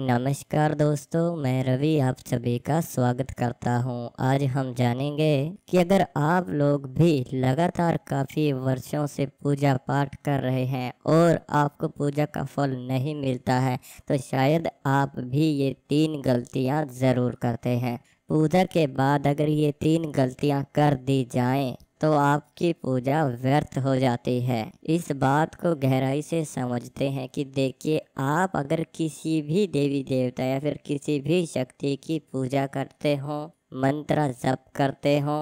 नमस्कार दोस्तों मैं रवि आप सभी का स्वागत करता हूं। आज हम जानेंगे कि अगर आप लोग भी लगातार काफ़ी वर्षों से पूजा पाठ कर रहे हैं और आपको पूजा का फल नहीं मिलता है तो शायद आप भी ये तीन गलतियां ज़रूर करते हैं पूजा के बाद अगर ये तीन गलतियां कर दी जाएं तो आपकी पूजा व्यर्थ हो जाती है इस बात को गहराई से समझते हैं कि देखिए आप अगर किसी भी देवी देवता या फिर किसी भी शक्ति की पूजा करते हो मंत्र जप करते हो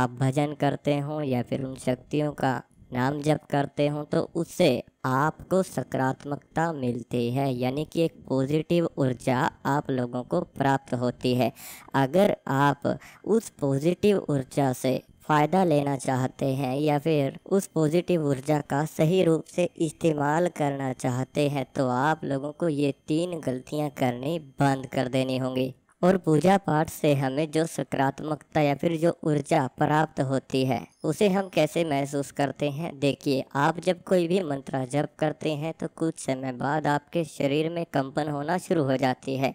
आप भजन करते हो या फिर उन शक्तियों का नाम जप करते हो तो उससे आपको सकारात्मकता मिलती है यानी कि एक पॉजिटिव ऊर्जा आप लोगों को प्राप्त होती है अगर आप उस पॉजिटिव ऊर्जा से फ़ायदा लेना चाहते हैं या फिर उस पॉजिटिव ऊर्जा का सही रूप से इस्तेमाल करना चाहते हैं तो आप लोगों को ये तीन गलतियां करनी बंद कर देनी होंगी और पूजा पाठ से हमें जो सकारात्मकता या फिर जो ऊर्जा प्राप्त होती है उसे हम कैसे महसूस करते हैं देखिए आप जब कोई भी मंत्र जप करते हैं तो कुछ समय बाद आपके शरीर में कंपन होना शुरू हो जाती है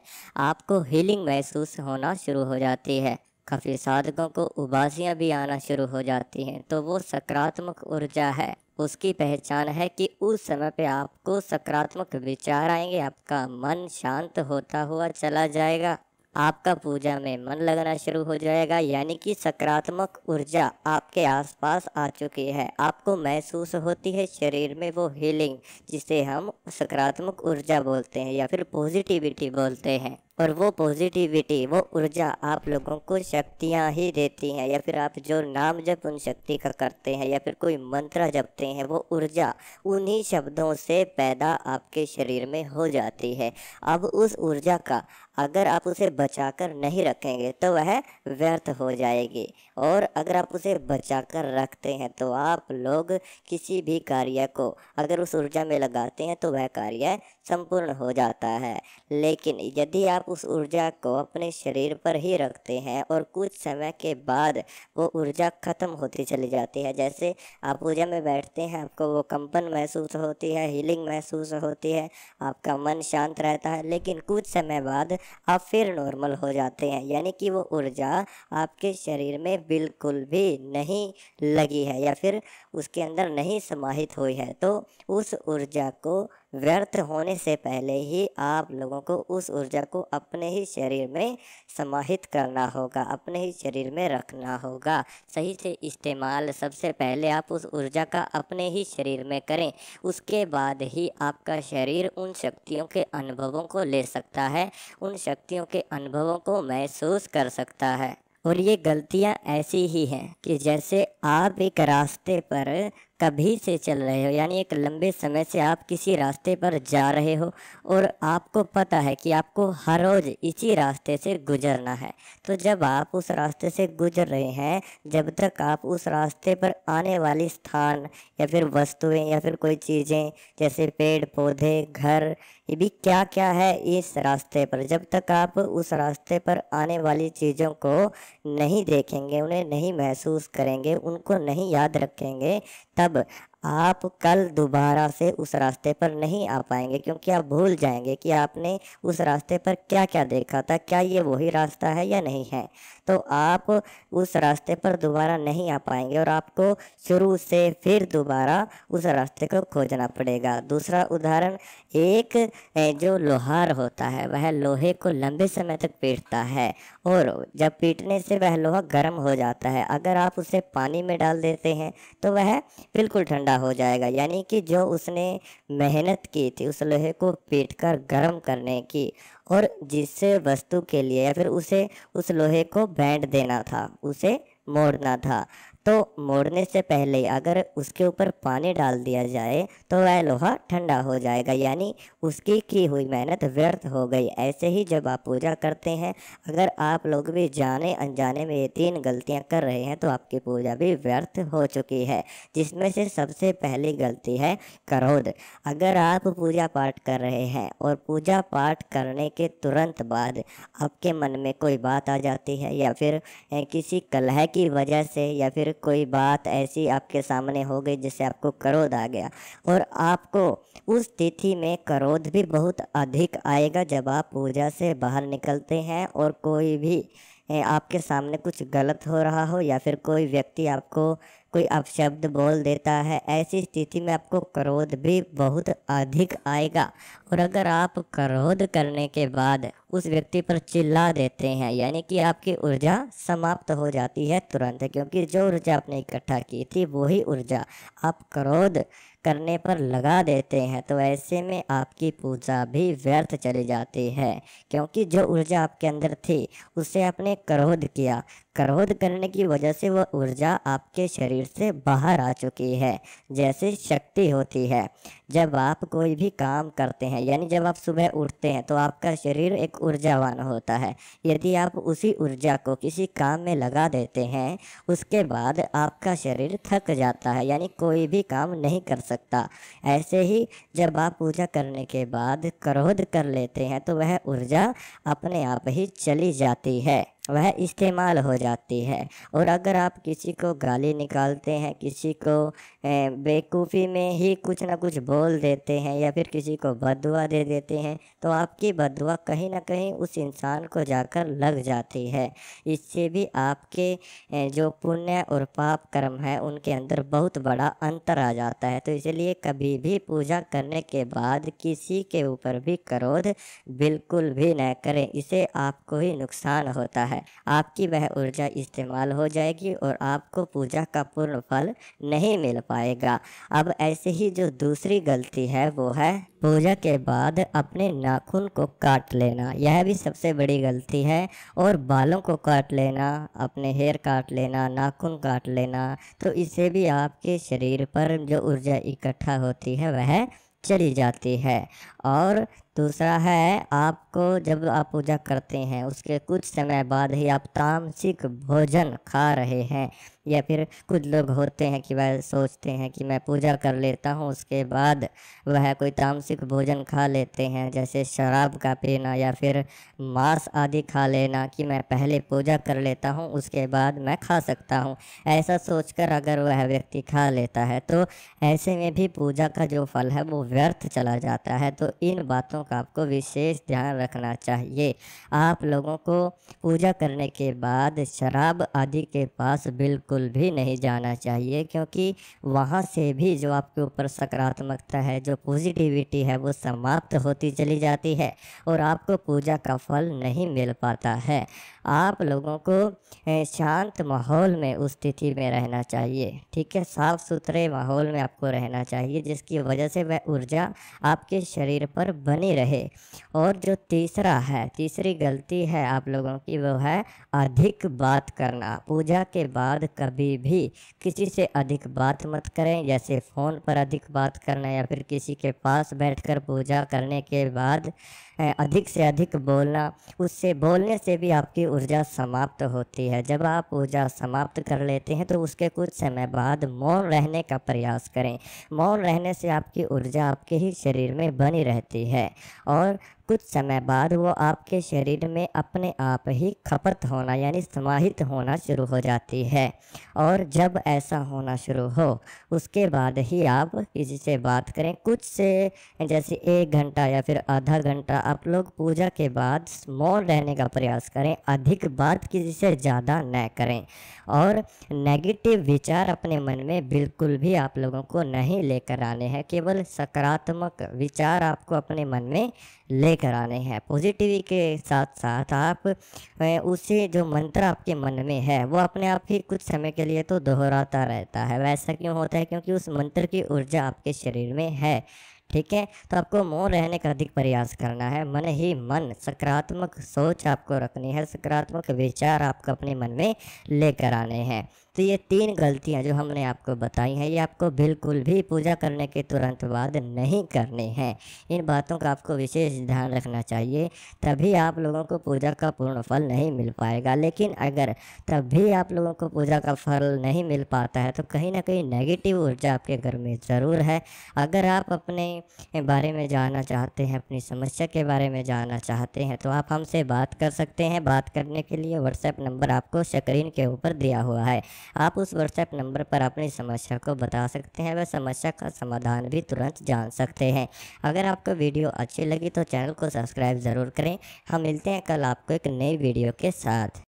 आपको हीलिंग महसूस होना शुरू हो जाती है काफ़ी साधकों को उबासियाँ भी आना शुरू हो जाती हैं तो वो सकारात्मक ऊर्जा है उसकी पहचान है कि उस समय पे आपको सकारात्मक विचार आएंगे आपका मन शांत होता हुआ चला जाएगा आपका पूजा में मन लगना शुरू हो जाएगा यानी कि सकारात्मक ऊर्जा आपके आसपास आ चुकी है आपको महसूस होती है शरीर में वो हीलिंग जिसे हम सकारात्मक ऊर्जा बोलते हैं या फिर पॉजिटिविटी बोलते हैं और वो पॉजिटिविटी वो ऊर्जा आप लोगों को शक्तियाँ ही देती हैं या फिर आप जो नाम जब उन शक्ति का करते हैं या फिर कोई मंत्र जपते हैं वो ऊर्जा उन्हीं शब्दों से पैदा आपके शरीर में हो जाती है अब उस ऊर्जा का अगर आप उसे बचाकर नहीं रखेंगे तो वह व्यर्थ हो जाएगी और अगर आप उसे बचा कर रखते हैं तो आप लोग किसी भी कार्य को अगर उस ऊर्जा में लगाते हैं तो वह कार्य संपूर्ण हो जाता है लेकिन यदि आप उस ऊर्जा को अपने शरीर पर ही रखते हैं और कुछ समय के बाद वो ऊर्जा ख़त्म होती चली जाती है जैसे आप ऊर्जा में बैठते हैं आपको वो कंपन महसूस होती है हीलिंग महसूस होती है आपका मन शांत रहता है लेकिन कुछ समय बाद आप फिर नॉर्मल हो जाते हैं यानी कि वो ऊर्जा आपके शरीर में बिल्कुल भी नहीं लगी है या फिर उसके अंदर नहीं समाहित हुई है तो उस ऊर्जा को व्यर्थ होने से पहले ही आप लोगों को उस ऊर्जा को अपने ही शरीर में समाहित करना होगा अपने ही शरीर में रखना होगा सही से इस्तेमाल सबसे पहले आप उस ऊर्जा का अपने ही शरीर में करें उसके बाद ही आपका शरीर उन शक्तियों के अनुभवों को ले सकता है उन शक्तियों के अनुभवों को महसूस कर सकता है और ये गलतियाँ ऐसी ही हैं कि जैसे आप एक रास्ते पर कभी से चल रहे हो यानी एक लंबे समय से आप किसी रास्ते पर जा रहे हो और आपको पता है कि आपको हर रोज़ इसी रास्ते से गुजरना है तो जब आप उस रास्ते से गुजर रहे हैं जब तक आप उस रास्ते पर आने वाली स्थान या फिर वस्तुएं या फिर कोई चीज़ें जैसे पेड़ पौधे घर ये भी क्या क्या है इस रास्ते पर जब तक आप उस रास्ते पर आने वाली चीज़ों को नहीं देखेंगे उन्हें नहीं महसूस करेंगे उनको नहीं याद रखेंगे तब But. आप कल दोबारा से उस रास्ते पर नहीं आ पाएंगे क्योंकि आप भूल जाएंगे कि आपने उस रास्ते पर क्या क्या देखा था क्या ये वही रास्ता है या नहीं है तो आप उस रास्ते पर दोबारा नहीं आ पाएंगे और आपको शुरू से फिर दोबारा उस रास्ते को खोजना पड़ेगा दूसरा उदाहरण एक जो लोहार होता है वह लोहे को लंबे समय तक पीटता है और जब पीटने से वह लोहा गर्म हो जाता है अगर आप उसे पानी में डाल देते हैं तो वह बिल्कुल ठंडा ठंडा हो जाएगा यानी कि जो उसने मेहनत की थी उस लोहे को पीट कर गर्म करने की और जिससे वस्तु के लिए या फिर उसे उस लोहे को बैंड देना था उसे मोड़ना था तो मोड़ने से पहले अगर उसके ऊपर पानी डाल दिया जाए तो वह लोहा ठंडा हो जाएगा यानी उसकी की हुई मेहनत व्यर्थ हो गई ऐसे ही जब आप पूजा करते हैं अगर आप लोग भी जाने अनजाने में ये तीन गलतियां कर रहे हैं तो आपकी पूजा भी व्यर्थ हो चुकी है जिसमें से सबसे पहली गलती है क्रोध अगर आप पूजा पाठ कर रहे हैं और पूजा पाठ करने के तुरंत बाद आपके मन में कोई बात आ जाती है या फिर किसी कलह की वजह से या फिर कोई बात ऐसी आपके सामने हो गई जिससे आपको क्रोध आ गया और आपको उस तिथि में क्रोध भी बहुत अधिक आएगा जब आप पूजा से बाहर निकलते हैं और कोई भी आपके सामने कुछ गलत हो रहा हो या फिर कोई व्यक्ति आपको कोई अपशब्द बोल देता है ऐसी स्थिति में आपको क्रोध भी बहुत अधिक आएगा और अगर आप क्रोध करने के बाद उस व्यक्ति पर चिल्ला देते हैं यानी कि आपकी ऊर्जा समाप्त हो जाती है तुरंत क्योंकि जो ऊर्जा आपने इकट्ठा की थी वही ऊर्जा आप क्रोध करने पर लगा देते हैं तो ऐसे में आपकी पूजा भी व्यर्थ चली जाती है क्योंकि जो ऊर्जा आपके अंदर थी उसे आपने क्रोध किया क्रोध करने की वजह से वह ऊर्जा आपके शरीर से बाहर आ चुकी है जैसे शक्ति होती है जब आप कोई भी काम करते हैं यानी जब आप सुबह उठते हैं तो आपका शरीर एक ऊर्जावान होता है यदि आप उसी ऊर्जा को किसी काम में लगा देते हैं उसके बाद आपका शरीर थक जाता है यानी कोई भी काम नहीं कर सकता ऐसे ही जब आप पूजा करने के बाद क्रोध कर लेते हैं तो वह ऊर्जा अपने आप ही चली जाती है वह इस्तेमाल हो जाती है और अगर आप किसी को गाली निकालते हैं किसी को बेवकूफ़ी में ही कुछ ना कुछ बोल देते हैं या फिर किसी को बदुआ दे देते हैं तो आपकी बदुआ कहीं ना कहीं उस इंसान को जाकर लग जाती है इससे भी आपके जो पुण्य और पाप कर्म है उनके अंदर बहुत बड़ा अंतर आ जाता है तो इसलिए कभी भी पूजा करने के बाद किसी के ऊपर भी क्रोध बिल्कुल भी न करें इसे आपको ही नुकसान होता है है आपकी वह ऊर्जा इस्तेमाल हो जाएगी और आपको पूजा का पूर्ण फल नहीं मिल पाएगा अब ऐसे ही जो दूसरी गलती है वो है पूजा के बाद अपने नाखून को काट लेना यह भी सबसे बड़ी गलती है और बालों को काट लेना अपने हेयर काट लेना नाखून काट लेना तो इससे भी आपके शरीर पर जो ऊर्जा इकट्ठा होती है वह चली जाती है और दूसरा है आपको जब आप पूजा करते हैं उसके कुछ समय बाद ही आप तामसिक भोजन खा रहे हैं या फिर कुछ लोग होते हैं कि वह सोचते हैं कि मैं पूजा कर लेता हूँ उसके बाद वह कोई तामसिक भोजन खा लेते हैं जैसे शराब का पीना या फिर मांस आदि खा लेना कि मैं पहले पूजा कर लेता हूँ उसके बाद मैं खा सकता हूँ ऐसा सोचकर अगर वह व्यक्ति खा लेता है तो ऐसे में भी पूजा का जो फल है वो व्यर्थ चला जाता है तो इन बातों का आपको विशेष ध्यान रखना चाहिए आप लोगों को पूजा करने के बाद शराब आदि के पास बिल्कुल भी नहीं जाना चाहिए क्योंकि वहाँ से भी जो आपके ऊपर सकारात्मकता है जो पॉजिटिविटी है वो समाप्त होती चली जाती है और आपको पूजा का फल नहीं मिल पाता है आप लोगों को शांत माहौल में उस स्थिति में रहना चाहिए ठीक है साफ़ सुथरे माहौल में आपको रहना चाहिए जिसकी वजह से वह ऊर्जा आपके शरीर पर बनी रहे और जो तीसरा है तीसरी गलती है आप लोगों की वो है अधिक बात करना पूजा के बाद कभी भी किसी से अधिक बात मत करें जैसे फ़ोन पर अधिक बात करना या फिर किसी के पास बैठकर पूजा करने के बाद अधिक से अधिक बोलना उससे बोलने से भी आपकी ऊर्जा समाप्त होती है जब आप ऊर्जा समाप्त कर लेते हैं तो उसके कुछ समय बाद मौन रहने का प्रयास करें मौन रहने से आपकी ऊर्जा आपके ही शरीर में बनी रहती है और कुछ समय बाद वो आपके शरीर में अपने आप ही खपत होना यानी समाहित होना शुरू हो जाती है और जब ऐसा होना शुरू हो उसके बाद ही आप किसी से बात करें कुछ से जैसे एक घंटा या फिर आधा घंटा आप लोग पूजा के बाद मौन रहने का प्रयास करें अधिक बात किसी से ज़्यादा न करें और नेगेटिव विचार अपने मन में बिल्कुल भी आप लोगों को नहीं लेकर आने हैं केवल सकारात्मक विचार आपको अपने मन में लेकर आने हैं पॉजिटिवी के साथ साथ आप उसे जो मंत्र आपके मन में है वो अपने आप ही कुछ समय के लिए तो दोहराता रहता है वैसा क्यों होता है क्योंकि उस मंत्र की ऊर्जा आपके शरीर में है ठीक है तो आपको मौन रहने का अधिक प्रयास करना है मन ही मन सकारात्मक सोच आपको रखनी है सकारात्मक विचार आपको अपने मन में लेकर आने हैं तो ये तीन गलतियाँ जो हमने आपको बताई हैं ये आपको बिल्कुल भी पूजा करने के तुरंत बाद नहीं करनी है इन बातों का आपको विशेष ध्यान रखना चाहिए तभी आप लोगों को पूजा का पूर्ण फल नहीं मिल पाएगा लेकिन अगर तब भी आप लोगों को पूजा का फल नहीं मिल पाता है तो कहीं ना कहीं नेगेटिव ऊर्जा आपके घर में ज़रूर है अगर आप अपने बारे में जानना चाहते हैं अपनी समस्या के बारे में जानना चाहते हैं तो आप हमसे बात कर सकते हैं बात करने के लिए व्हाट्सएप नंबर आपको स्क्रीन के ऊपर दिया हुआ है आप उस व्हाट्सएप नंबर पर अपनी समस्या को बता सकते हैं व समस्या का समाधान भी तुरंत जान सकते हैं अगर आपको वीडियो अच्छी लगी तो चैनल को सब्सक्राइब ज़रूर करें हम मिलते हैं कल आपको एक नई वीडियो के साथ